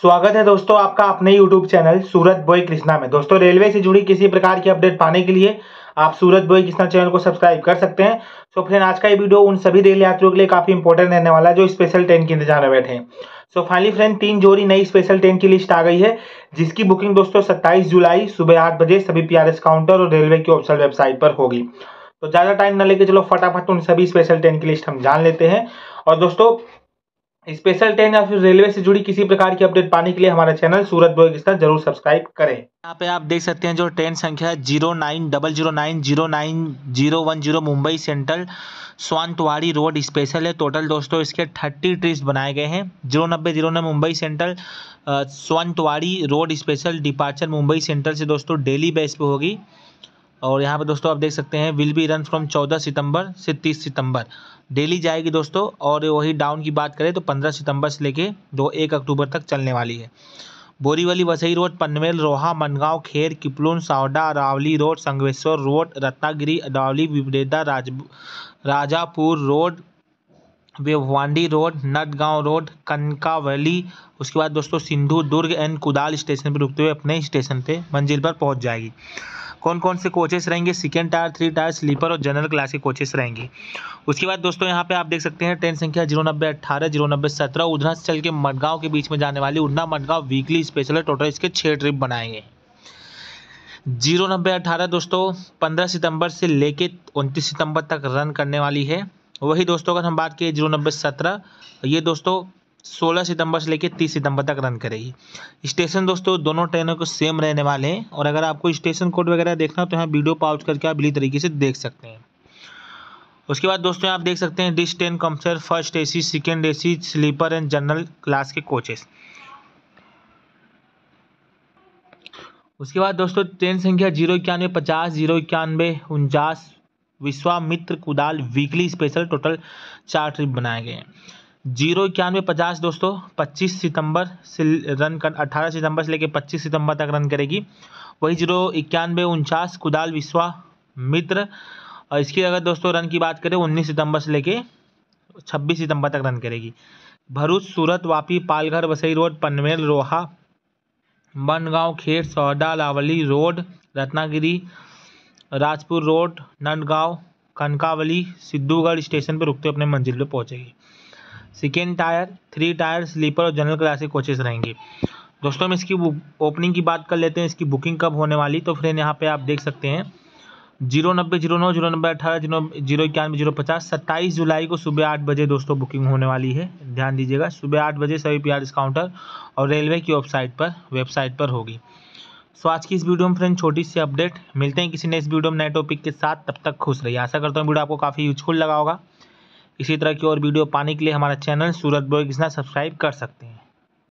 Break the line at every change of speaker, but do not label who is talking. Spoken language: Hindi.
स्वागत है दोस्तों आपका अपने YouTube channel Surat boy Krishna में दोस्तों रेलवे से जुड़ी किसी प्रकार की अपडेट पाने के लिए आप सूरत बॉय कृष्णा चैनल को सब्सक्राइब कर सकते हैं सो फ्रेंड आज का ये वीडियो उन सभी रेल यात्रियों के लिए काफ़ी इंपॉर्टेंट रहने वाला है जो स्पेशल ट्रेन के इंतजार में बैठे हैं सो फाइनली फ्रेंड तीन जोड़ी नई स्पेशल ट्रेन की लिस्ट आ गई है जिसकी बुकिंग दोस्तों सत्ताईस जुलाई सुबह आठ बजे सभी पी काउंटर और रेलवे की ऑफिसल वेबसाइट पर होगी तो ज़्यादा टाइम न लेके चलो फटाफट उन सभी स्पेशल ट्रेन की लिस्ट हम जान लेते हैं और दोस्तों स्पेशल ट्रेन या फिर रेलवे से जुड़ी किसी प्रकार की अपडेट पाने के लिए हमारा चैनल सूरत बोगिस्तान जरूर सब्सक्राइब करें यहाँ पे आप देख सकते हैं जो ट्रेन संख्या है zero nine double zero nine zero nine zero one zero Mumbai central Sawantwadi road special है टोटल दोस्तों इसके थर्टी ट्रिप्स बनाए गए हैं जीरो नब्बे जीरो नौ Mumbai central Sawantwadi road special departure Mumbai central से दोस्तों डेली बेस पर होगी और यहाँ पे दोस्तों आप देख सकते हैं विल बी रन फ्रॉम चौदह सितंबर से तीस सितंबर डेली जाएगी दोस्तों और वही डाउन की बात करें तो पंद्रह सितंबर से लेके दो एक अक्टूबर तक चलने वाली है Borivali Vasai road Panvel Roha Mangaon Khed Chiplun Savarda Aravali road Sangameshwar road Ratnagiri Adavali Vilavade Raj Rajapur road Vaibhavwadi road Nandgaon road Kankavli उसके बाद दोस्तों Sindhudurg and Kudal station पर रुकते हुए अपने स्टेशन पे मंजिल पर पहुंच जाएगी कौन कौन से कोचेस रहेंगे second tier three tier sleeper और जनरल क्लास के कोचेस रहेंगे उसके बाद दोस्तों यहाँ पे आप देख सकते हैं ट्रेन संख्या जीरो नब्बे अट्ठारह जीरो नब्बे सत्रह उधना से चल के मडगांव के बीच में जाने वाली उधना मडगांव वीकली स्पेशल है टोटल इसके छः ट्रिप बनाएंगे जीरो नब्बे अट्ठारह दोस्तों पंद्रह सितंबर से लेके उनतीस सितंबर तक रन करने वाली है वही दोस्तों अगर हम बात किए जीरो नब्बे सत्रह ये दोस्तों 16 सितंबर से लेकर 30 सितंबर तक रन करेगी स्टेशन दोस्तों दोनों ट्रेनों को सेम रहने वाले हैं और अगर आपको स्टेशन कोड वगैरह देखना हो तो यहाँ वीडियो पाउच करके आप बिली तरीके से देख सकते हैं उसके बाद दोस्तों आप देख सकते हैं डिस ट्रेन कम्सर first A C second sleeper and general class के कोचेस उसके बाद दोस्तों ट्रेन संख्या जीरो इक्यानवे पचास जीरो इक्यानवे उनचास Vishwamitri Kudal weekly special total चार ट्रिप बनाए गए हैं जीरो इक्यानवे पचास दोस्तों पच्चीस सितंबर से रन कर अट्ठारह सितंबर से लेकर पच्चीस सितंबर तक रन करेगी वही जीरो इक्यानवे उनचास कुदाल विश्वा मित्र और इसकी अगर दोस्तों रन की बात करें उन्नीस सितंबर से लेकर छब्बीस सितंबर तक रन करेगी Bharuch Surat Vapi Palghar Vasai road Panvel Roha Bangaon Khed Savarda Aravali road Ratnagiri Rajapur road Nandgaon Kankavli सिद्धूगढ़ स्टेशन पर रुकते अपने मंजिल पर पहुंचेगी second tier three tier sleeper और जनरल क्लास के कोचेस रहेंगे दोस्तों हम इसकी ओपनिंग की बात कर लेते हैं इसकी बुकिंग कब होने वाली तो फ्रेंड यहाँ पे आप देख सकते हैं जीरो नब्बे जीरो नौ जीरो नब्बे अठारह जीरो जीरो इक्यानवे जीरो पचास सत्ताईस जुलाई को सुबह आठ बजे दोस्तों बुकिंग होने वाली है ध्यान दीजिएगा सुबह आठ बजे सभी पी आर डिस्काउंटर और रेलवे की वेबसाइट पर वेबसाइट पर होगी सो आज की इस वीडियो में फ्रेंड छोटी सी अपडेट मिलते हैं किसी नेक्स्ट वीडियो में नए टॉपिक के साथ तब तक खुश रहिए आशा करता हूँ वीडियो आपको काफ़ी यूजफुल लगा होगा इसी तरह की और वीडियो पाने के लिए हमारा चैनल सूरत बोल सब्सक्राइब कर सकते हैं